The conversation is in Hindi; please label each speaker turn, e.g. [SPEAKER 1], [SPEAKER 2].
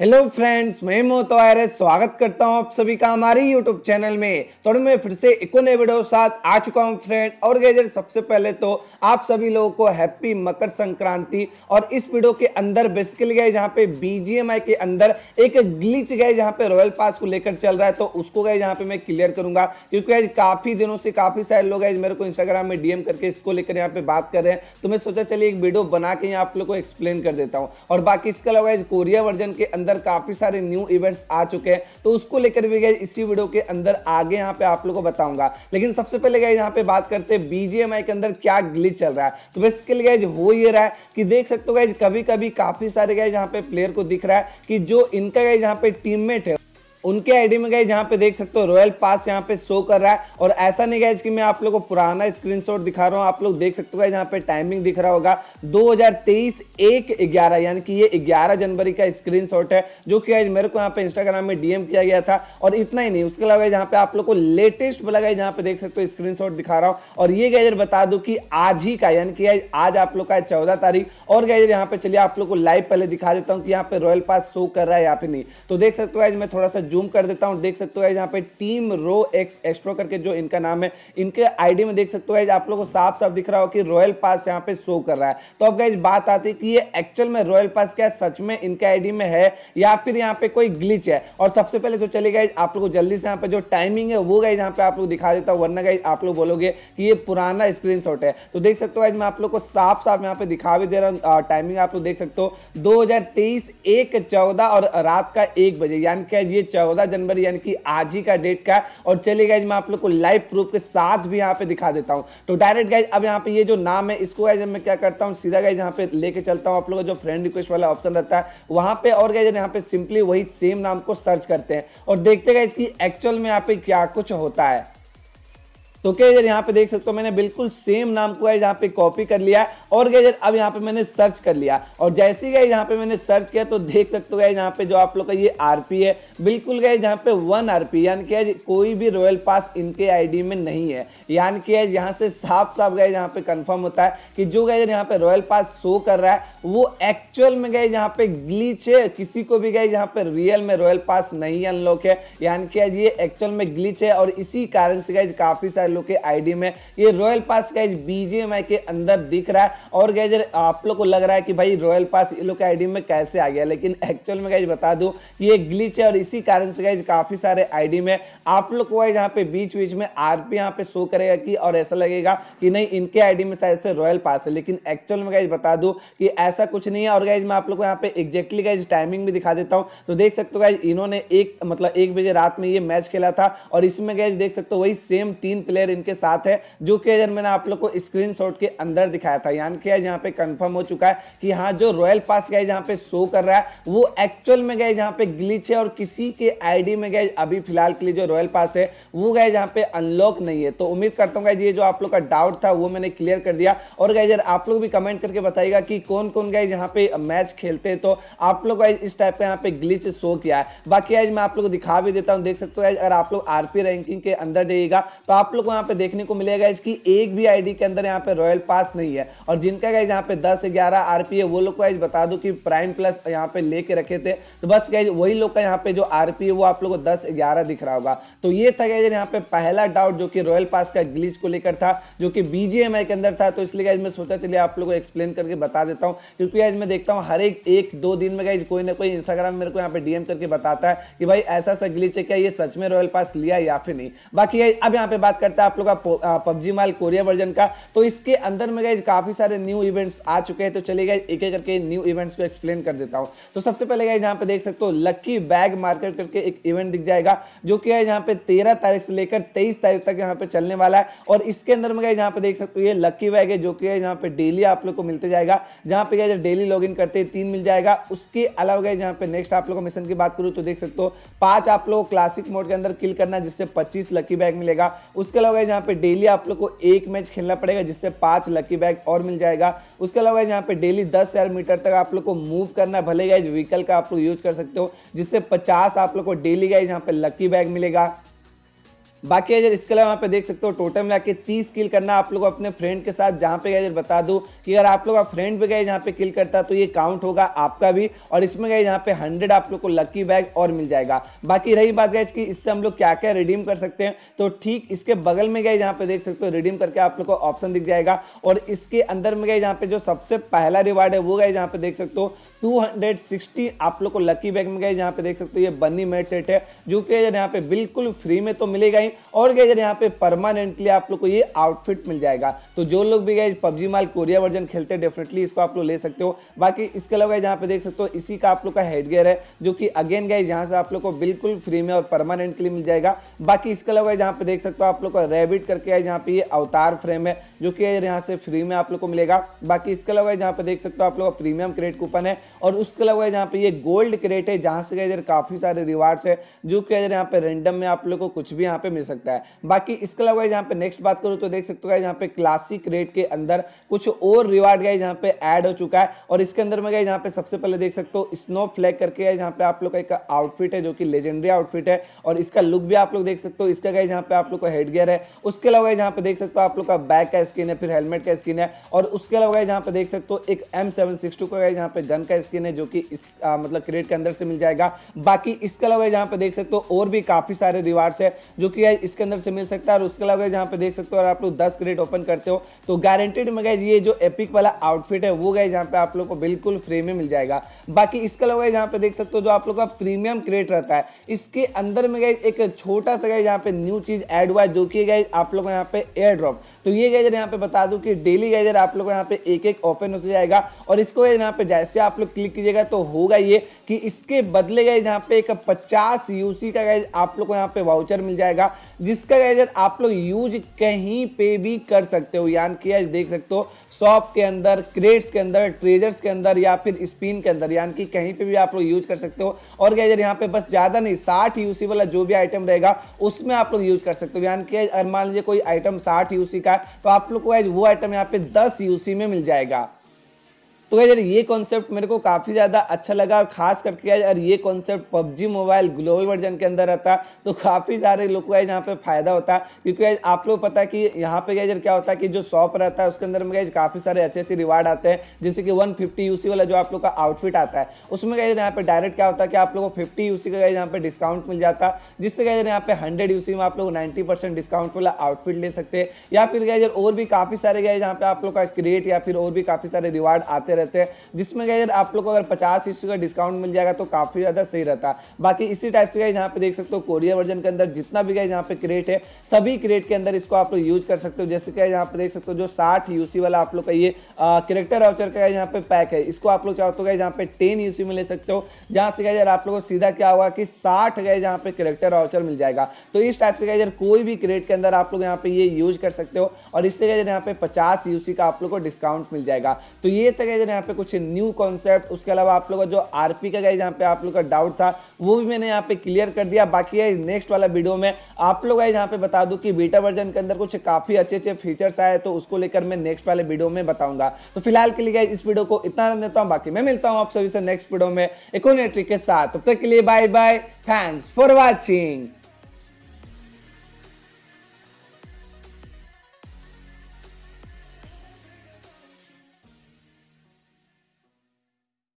[SPEAKER 1] हेलो फ्रेंड्स मैं मोतो आयरस स्वागत करता हूं आप सभी का हमारे यूट्यूब चैनल में तो मैं फिर से इको ने वीडियो साथ आ चुका हूं फ्रेंड और गैजर सबसे पहले तो आप सभी लोगों को हैप्पी मकर संक्रांति और इस वीडियो के अंदर बेसिकली गए जहां पे बीजीएमआई के अंदर एक ग्लिच गए जहां पे रॉयल पास को लेकर चल रहा है तो उसको गए जहाँ पे मैं क्लियर करूंगा क्योंकि आज काफ़ी दिनों से काफ़ी सारे लोग आज मेरे को इंस्टाग्राम में डीएम करके इसको लेकर यहाँ पे बात कर रहे हैं तो मैं सोचा चलिए एक वीडियो बना के यहाँ आप लोग को एक्सप्लेन कर देता हूँ और बाकी इसके अलावा कोरिया वर्जन के अंदर अंदर काफी सारे न्यू इवेंट्स आ चुके हैं तो उसको लेकर भी गए इसी वीडियो के अंदर आगे यहाँ पे आप लोग को बताऊंगा लेकिन सबसे पहले गए यहाँ पे बात करते हैं बीजेएमआई के अंदर क्या ग्लिच चल रहा है तो बेसिकली लिए गाइज हो ये रहा है कि देख सकते हो गए कभी कभी काफी सारे गए यहाँ पे प्लेयर को दिख रहा है कि जो इनका गए यहाँ पे टीममेट है उनके आईडी में गए जहां पे देख सकते हो रॉयल पास यहाँ पे शो कर रहा है और ऐसा नहीं गया कि मैं आप लोगों को पुराना स्क्रीनशॉट दिखा रहा हूं आप लोग देख सकते हो यहां पे टाइमिंग दिख रहा होगा 2023 एक ग्यारह यानी कि ये 11 जनवरी का स्क्रीनशॉट है जो कि आज मेरे को यहाँ पे इंस्टाग्राम में डीएम किया गया था और इतना ही नहीं उसके अलावा यहाँ पे आप लोग को लेटेस्ट वाला गया जहां पे देख सकते हो स्क्रीन दिखा रहा हूँ और ये गैजर बता दो की आज ही का यानी कि आज आप लोग का चौदह तारीख और गैजर यहाँ पे चलिए आप लोग को लाइव पहले दिखा देता हूँ कि यहाँ पे रॉयल पास शो कर रहा है या फिर नहीं तो देख सकते हो आज मैं थोड़ा सा जूम कर देता हूँ देख सकते हो यहाँ पे टीम रो एक्स एक्स्ट्रो करके जो इनका नाम है इनके आईडी में देख सकते हो आप लोगों को साफ साफ दिख रहा हो कि रॉयल पास यहाँ पे शो कर रहा है तो अब गाइज बात आती है कि ये एक्चुअल में रॉयल पास क्या सच में इनके आई में है या फिर यहाँ पे कोई ग्लिच है और सबसे पहले तो चले गाइज आप लोग जल्दी से यहाँ पे जो टाइमिंग है वो गाइज यहाँ पे आप लोग दिखा देता हूँ वरना गाइज आप लोग बोलोगे कि ये पुराना स्क्रीन है तो देख सकते हो गाइज मैं आप लोग को साफ साफ यहाँ पे दिखा भी दे रहा हूँ टाइमिंग आप लोग देख सकते हो दो हजार तेईस एक चौदह और रात का एक बजे यानी क्या ये चौदह जनवरी यानी कि आज ही का डेट का और चलिए गाइज मैं आप लोग को लाइव प्रूफ के साथ भी यहाँ पे दिखा देता हूँ तो डायरेक्ट गाइज अब यहाँ पे ये जो नाम है इसको गाइज मैं क्या करता हूँ सीधा गाइज यहाँ पे लेके चलता हूँ आप लोग का जो फ्रेंड रिक्वेस्ट वाला ऑप्शन रहता है वहाँ पे और गाइज यहाँ पे सिंपली वही सेम नाम को सर्च करते हैं और देखते गाइज की एक्चुअल में यहाँ पे क्या कुछ होता है तो क्या यहाँ पे देख सकते हो मैंने बिल्कुल सेम नाम को यहाँ पे कॉपी कर लिया है और गैजर अब यहाँ पे मैंने सर्च कर लिया और जैसे ही गए यहाँ पे मैंने सर्च किया तो देख सकते हो यहाँ पे जो आप लोग का ये आरपी है बिल्कुल गए यहाँ पे वन आरपी यानी कि कोई भी रॉयल पास इनके आईडी में नहीं है यानी कि यहाँ से साफ साफ गए यहाँ पे कंफर्म होता है कि जो गए यहाँ पे रॉयल पास शो कर रहा है वो एक्चुअल में गए यहाँ पे ग्लीच है किसी को भी गए यहाँ पे रियल में रॉयल पास नहीं अनलॉक है यानी कि ये एक्चुअल में ग्लीच है और इसी कारण से गए काफी सारे लोग के आईडी में ये रॉयल पास गैज बीजेएमआई के अंदर दिख रहा है और गैज आप लोग को लग रहा है कि भाई रॉयल पास ये लोग के आईडी में कैसे आ गया लेकिन एक्चुअल में गैज बता दूं ये ग्लिच है और इसी कारण से गैज काफी सारे आईडी में आप लोग को गैज यहाँ पे बीच बीच में आरपी यहाँ पे शो करेगा कि और ऐसा लगेगा कि नहीं इनके आईडी में शायद से रॉयल पास है लेकिन एक्चुअल में गैज बता दू कि ऐसा कुछ नहीं है और गैज मैं आप लोग को यहाँ पे एग्जैक्टली गैज टाइमिंग भी दिखा देता हूँ तो देख सकते हो गैज इन्होंने एक मतलब एक बजे रात में ये मैच खेला था और इसमें गैज देख सकते हो वही सेम तीन प्लेयर प्लेयर इनके साथ है जो कि अगर मैंने आप लोग को स्क्रीन के अंदर दिखाया था यानी कि यहाँ पे कंफर्म हो चुका है कि हाँ जो रॉयल पास गए जहाँ पे शो कर रहा है वो एक्चुअल में गए जहाँ पे ग्लिच है और किसी के आईडी में गए अभी फिलहाल के लिए जो रॉयल पास है वो गए जहाँ पे अनलॉक नहीं है तो उम्मीद करता हूँ गाइज ये जो आप लोग का डाउट था वो मैंने क्लियर कर दिया और गाइज यार आप लोग भी कमेंट करके बताइएगा कि कौन कौन गए यहाँ पे मैच खेलते हैं तो आप लोग गाइज इस टाइप का यहाँ पे ग्लिच शो किया है बाकी आज मैं आप लोग को दिखा भी देता हूँ देख सकते हो अगर आप लोग आरपी रैंकिंग के अंदर जाइएगा तो आप लोग आपको यहाँ पे देखने को मिलेगा इसकी एक भी आईडी के अंदर यहाँ पे रॉयल पास नहीं है और जिनका गाइज यहाँ पे दस ग्यारह आरपीए वो लोग को आज बता दो कि प्राइम प्लस यहाँ पे लेके रखे थे तो बस गाइज वही लोग का यहाँ पे जो आरपीए वो आप लोग को दस ग्यारह दिख रहा होगा तो ये था गाइज यहाँ पे पहला डाउट जो कि रॉयल पास का ग्लिच को लेकर था जो कि बीजेएमआई के अंदर था तो इसलिए गाइज मैं सोचा चलिए आप लोग को एक्सप्लेन करके बता देता हूँ क्योंकि आज मैं देखता हूँ हर एक एक दो दिन में गाइज कोई ना कोई इंस्टाग्राम मेरे को यहाँ पे डीएम करके बताता है कि भाई ऐसा सा ग्लीच है क्या ये सच में रॉयल पास लिया या फिर नहीं बाकी अब यहाँ पे बात करते रहता आप लोग का पबजी माल कोरिया वर्जन का तो इसके अंदर में गए काफी सारे न्यू इवेंट्स आ चुके हैं तो चले गए एक एक करके न्यू इवेंट्स को एक्सप्लेन कर देता हूं तो सबसे पहले गए यहाँ पे देख सकते हो लकी बैग मार्केट करके एक इवेंट दिख जाएगा जो कि है यहाँ पे तेरह तारीख से लेकर तेईस तारीख तक यहाँ पे चलने वाला है और इसके अंदर में गए यहाँ पे देख सकते हो ये लक्की बैग है जो कि है यहाँ पे डेली आप लोग को मिलते जाएगा जहाँ पे गाइज डेली लॉग करते हैं तीन मिल जाएगा उसके अलावा गए यहाँ पे नेक्स्ट आप लोग को मिशन की बात करूँ तो देख सकते हो पांच आप लोग क्लासिक मोड के अंदर किल करना जिससे पच्चीस लकी बैग मिलेगा उसके अलावा अलावा यहाँ पे डेली आप लोग को एक मैच खेलना पड़ेगा जिससे पांच लकी बैग और मिल जाएगा उसके अलावा यहाँ पे डेली दस हज़ार मीटर तक आप लोग को मूव करना भले गाइज व्हीकल का आप लोग यूज कर सकते हो जिससे पचास आप लोग को डेली गाइज यहाँ पे लकी बैग मिलेगा बाकी अगर इसके अलावा यहाँ पे देख सकते हो टोटल मिला के तीस किल करना आप लोग अपने फ्रेंड के साथ जहाँ पे गए बता दूँ कि अगर आप लोग का फ्रेंड भी गए जहाँ पे किल करता तो ये काउंट होगा आपका भी और इसमें गए जहाँ पे हंड्रेड आप लोग को लकी बैग और मिल जाएगा बाकी रही बात गए कि इससे हम लोग क्या क्या रिडीम कर सकते हैं तो ठीक इसके बगल में गए जहाँ पे देख सकते हो रिडीम करके आप लोग को ऑप्शन दिख जाएगा और इसके अंदर में गए जहाँ पे जो सबसे पहला रिवार्ड है वो गए जहाँ पे देख सकते हो 260 आप लोग को लकी बैग में गए जहाँ पे देख सकते हो ये बनी मेड सेट है जो कि यहाँ पे बिल्कुल फ्री में तो मिलेगा ही हैं और गैजर यहाँ पे परमानेंटली आप लोग को ये आउटफिट मिल जाएगा तो जो लोग भी गए पबजी माल कोरिया वर्जन खेलते हैं डेफिनेटली इसको आप लोग ले सकते हो बाकी इसके अलावा यहाँ पे देख सकते हो इसी का आप लोग का हेडगेयर है जो कि अगेन गए यहाँ से आप लोग को बिल्कुल फ्री में और परमानेंटली मिल जाएगा बाकी इसके अलावा यहाँ पे देख सकते हो आप लोग का रेबिट करके आए जहाँ पे ये अवतार फ्रेम है जो कि यहाँ से फ्री में आप लोग को मिलेगा बाकी इसके अलावा यहाँ पे देख सकते हो आप लोग का प्रीमियम क्रेट कूपन है और उसके अलावा यहाँ पे ये गोल्ड क्रेट है जहाँ से गए काफी सारे रिवार्ड्स है जो कि यहाँ पे रेंडम में आप लोग को कुछ भी यहाँ पे मिल सकता है बाकी इसके अलावा यहाँ पे नेक्स्ट बात करूँ तो देख सकते हो यहाँ पे क्लासिक रेट के अंदर कुछ और रिवार्ड गए यहाँ पे ऐड हो चुका है और इसके अंदर में गए यहाँ पे सबसे पहले देख सकते हो स्नो फ्लैग करके गाइज यहाँ पे आप लोग का एक आउटफिट है जो कि लेजेंडरी आउटफिट है और इसका लुक भी आप लोग देख सकते हो इसका गए यहाँ पे आप लोग का हेड है उसके अलावा गाइज यहाँ पे देख सकते हो आप लोग का बैक का स्किन है फिर हेलमेट का स्किन है और उसके अलावा गाइज यहाँ पे देख सकते हो एक एम सेवन सिक्स टू का गाइज यहाँ पे गन का स्किन है जो कि इस आ, मतलब क्रेट के अंदर से मिल जाएगा बाकी इसके अलावा यहाँ पे देख सकते हो और भी काफी सारे रिवार्ड्स है जो कि मगैज इसके अंदर से मिल सकता है और उसके अलावा यहाँ पे देख सकते हो और आप लोग दस क्रेट ओपन करते हो तो गारंटेड में मगैज ये जो एपिक वाला आउटफिट है वो गैज यहाँ पे आप लोग को बिल्कुल फ्री में मिल जाएगा बाकी इसके अलावा यहाँ पे देख सकते हो जो आप लोग का प्रीमियम क्रेट रहता है इसके अंदर में गैज एक छोटा सा गैज यहाँ पे न्यू चीज एड हुआ है जो कि गैज आप लोग यहाँ पे एयर ड्रॉप तो ये गैजर यहाँ पे बता दू की डेली गैजर आप लोग यहाँ पे एक एक ओपन होता जाएगा और इसको यहाँ पे जैसे आप लोग क्लिक कीजिएगा तो होगा ये कि इसके बदले गए यहाँ पे एक पचास यूसी का गए आप लोग को यहाँ पे वाउचर मिल जाएगा जिसका गैजेट आप लोग यूज कहीं पे भी कर सकते हो यान किया देख सकते हो शॉप के अंदर क्रेट्स के अंदर ट्रेजर्स के अंदर या फिर स्पिन के अंदर यान कि कहीं पे भी आप लोग यूज कर सकते हो और गैजेट यहाँ पे बस ज़्यादा नहीं साठ यूसी वाला जो भी आइटम रहेगा उसमें आप लोग यूज कर सकते हो यानी कि अगर मान लीजिए कोई आइटम साठ यूसी का तो आप लोग को वो आइटम यहाँ पे दस यूसी में मिल जाएगा तो यार ये कॉन्सेप्ट मेरे को काफ़ी ज़्यादा अच्छा लगा और खास करके यार ये concept PUBG mobile global version के अंदर रहता तो काफ़ी सारे लोग को यहाँ पे फ़ायदा होता क्योंकि आप लोग पता कि यहाँ पे यार क्या होता है कि जो शॉप रहता है उसके अंदर में यार काफ़ी सारे अच्छे अच्छे रिवार्ड आते हैं जैसे कि वन फिफ्टी वाला जो आप लोग का आउटफिट आता है उसमें यार यहाँ पे डायरेक्ट क्या होता है कि आप लोग को फिफ्टी यू का यहाँ पे डिस्काउंट मिल जाता जिससे यार यहाँ पे हंड्रेड यू में आप लोग नाइन्टी डिस्काउंट वाला आउटफिट ले सकते हैं या फिर यार और भी काफ़ी सारे गए यहाँ पे आप लोग का क्रिएट या फिर और भी काफ़ी सारे रिवार्ड आते रहते हैं जिसमें क्या यार आप लोग को अगर पचास इश्यू का डिस्काउंट मिल जाएगा तो काफ़ी ज़्यादा सही रहता है बाकी इसी टाइप से गए यहाँ पे देख सकते हो कोरिया वर्जन के अंदर जितना भी गए यहाँ पे क्रेट है सभी क्रेट के अंदर इसको आप लोग यूज कर सकते हो जैसे क्या यहाँ पे देख सकते हो जो साठ यूसी वाला आप लोग का ये करेक्टर वाउचर का यहाँ पे पैक है इसको आप लोग चाहते हो गए यहाँ पे टेन यूसी में ले सकते हो जहाँ से गए आप लोग को सीधा क्या होगा कि साठ गए यहाँ पे करेक्टर वाउचर मिल जाएगा तो इस टाइप से गए कोई भी क्रेट के अंदर आप लोग यहाँ पे ये यूज कर सकते हो और इससे गए यहाँ पे पचास यूसी का आप लोग को डिस्काउंट मिल जाएगा तो ये था मैंने यहाँ पे कुछ न्यू कॉन्सेप्ट उसके अलावा आप लोगों का जो आरपी का गाइज यहाँ पे आप लोग का डाउट था वो भी मैंने यहाँ पे क्लियर कर दिया बाकी है नेक्स्ट वाला वीडियो में आप लोग गाइज यहाँ पे बता दूँ कि बीटा वर्जन के अंदर कुछ काफ़ी अच्छे अच्छे फीचर्स आए तो उसको लेकर मैं नेक्स्ट वाले वीडियो में बताऊंगा तो फिलहाल के लिए गाइज इस वीडियो को इतना रन देता हूँ बाकी मैं मिलता हूँ आप सभी से नेक्स्ट वीडियो में इकोनेट्री के साथ तब तक के लिए bye bye thanks for watching